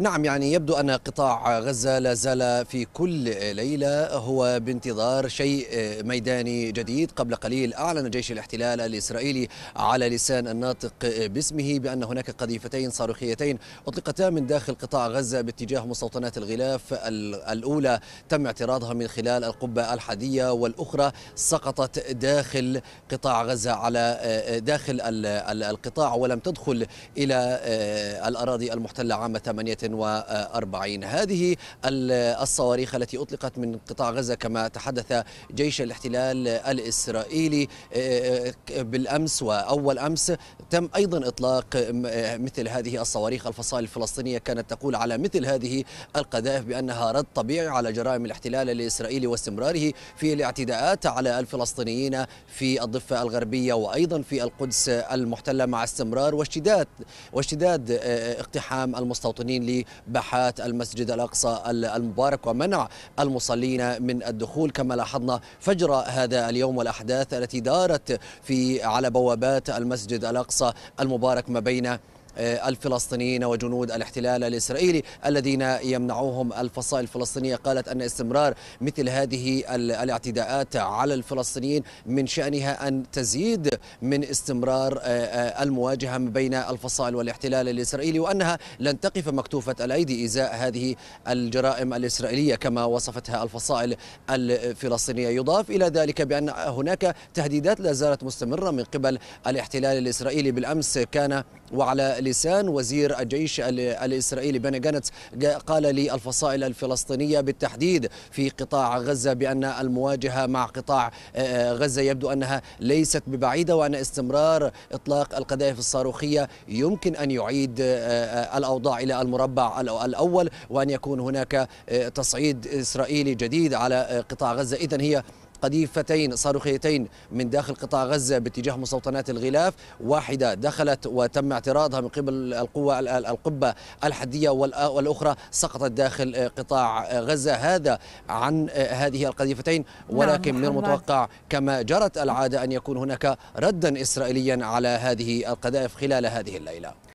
نعم يعني يبدو أن قطاع غزة لا زال في كل ليلة هو بانتظار شيء ميداني جديد قبل قليل أعلن جيش الاحتلال الإسرائيلي على لسان الناطق باسمه بأن هناك قذيفتين صاروخيتين أطلقتا من داخل قطاع غزة باتجاه مستوطنات الغلاف الأولى تم اعتراضها من خلال القبة الحدية والأخرى سقطت داخل قطاع غزة على داخل القطاع ولم تدخل إلى آه، الأراضي المحتلة عام 8 140 هذه الصواريخ التي أطلقت من قطاع غزة كما تحدث جيش الاحتلال الإسرائيلي آه، آه، بالأمس وأول أمس تم أيضا إطلاق آه، مثل هذه الصواريخ الفصائل الفلسطينية كانت تقول على مثل هذه القذائف بأنها رد طبيعي على جرائم الاحتلال الإسرائيلي واستمراره في الاعتداءات على الفلسطينيين في الضفة الغربية وأيضا في القدس المحتلة مع استمرار واشتداد واشتداد اقتحام المستوطنين باحات المسجد الاقصى المبارك ومنع المصلين من الدخول كما لاحظنا فجر هذا اليوم والاحداث التي دارت في على بوابات المسجد الاقصى المبارك ما بين آه، الفلسطينيين وجنود الاحتلال الإسرائيلي الذين يمنعوهم الفصائل الفلسطينية قالت أن استمرار مثل هذه الاعتداءات على الفلسطينيين من شأنها أن تزيد من استمرار آه، آه، المواجهة بين الفصائل والاحتلال الإسرائيلي وأنها لن تقف مكتوفة الأيدي إزاء هذه الجرائم الإسرائيلية كما وصفتها الفصائل الفلسطينية يضاف إلى ذلك بأن هناك تهديدات لا زالت مستمرة من قبل الاحتلال الإسرائيلي بالأمس كان وعلى اللسان وزير الجيش الإسرائيلي بني جانت قال للفصائل الفلسطينية بالتحديد في قطاع غزة بأن المواجهة مع قطاع آه، غزة يبدو أنها ليست ببعيدة وأن استمرار إطلاق القذائف الصاروخية يمكن أن يعيد آه، آه، الأوضاع إلى المربع الأول وأن يكون هناك تصعيد إسرائيلي جديد على قطاع غزة إذا هي قذيفتين صاروخيتين من داخل قطاع غزة باتجاه مستوطنات الغلاف واحدة دخلت وتم اعتراضها من قبل القوة القبة الحدية والأخرى سقطت داخل قطاع غزة هذا عن هذه القذيفتين نعم، ولكن من المتوقع كما جرت العادة أن يكون هناك ردا إسرائيليا على هذه القذائف خلال هذه الليلة